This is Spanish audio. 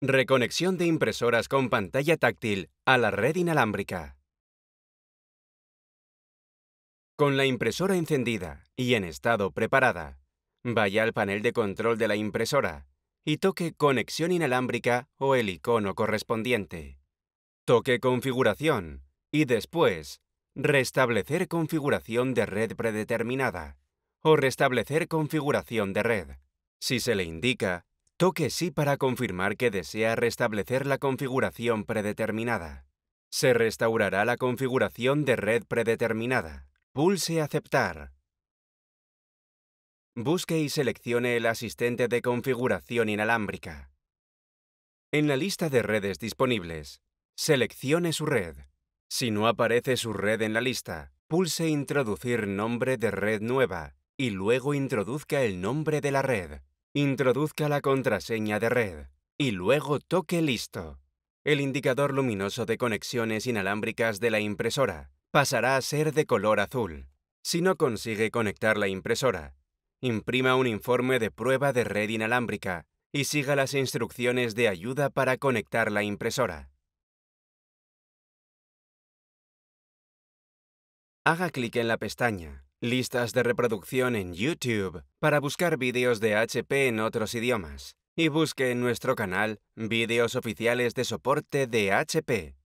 Reconexión de impresoras con pantalla táctil a la red inalámbrica. Con la impresora encendida y en estado preparada, vaya al panel de control de la impresora y toque Conexión inalámbrica o el icono correspondiente. Toque Configuración y después Restablecer configuración de red predeterminada o Restablecer configuración de red. Si se le indica, Toque sí para confirmar que desea restablecer la configuración predeterminada. Se restaurará la configuración de red predeterminada. Pulse Aceptar. Busque y seleccione el asistente de configuración inalámbrica. En la lista de redes disponibles, seleccione su red. Si no aparece su red en la lista, pulse Introducir nombre de red nueva y luego introduzca el nombre de la red. Introduzca la contraseña de red y luego toque Listo. El indicador luminoso de conexiones inalámbricas de la impresora pasará a ser de color azul. Si no consigue conectar la impresora, imprima un informe de prueba de red inalámbrica y siga las instrucciones de ayuda para conectar la impresora. Haga clic en la pestaña listas de reproducción en YouTube para buscar vídeos de HP en otros idiomas y busque en nuestro canal vídeos oficiales de soporte de HP.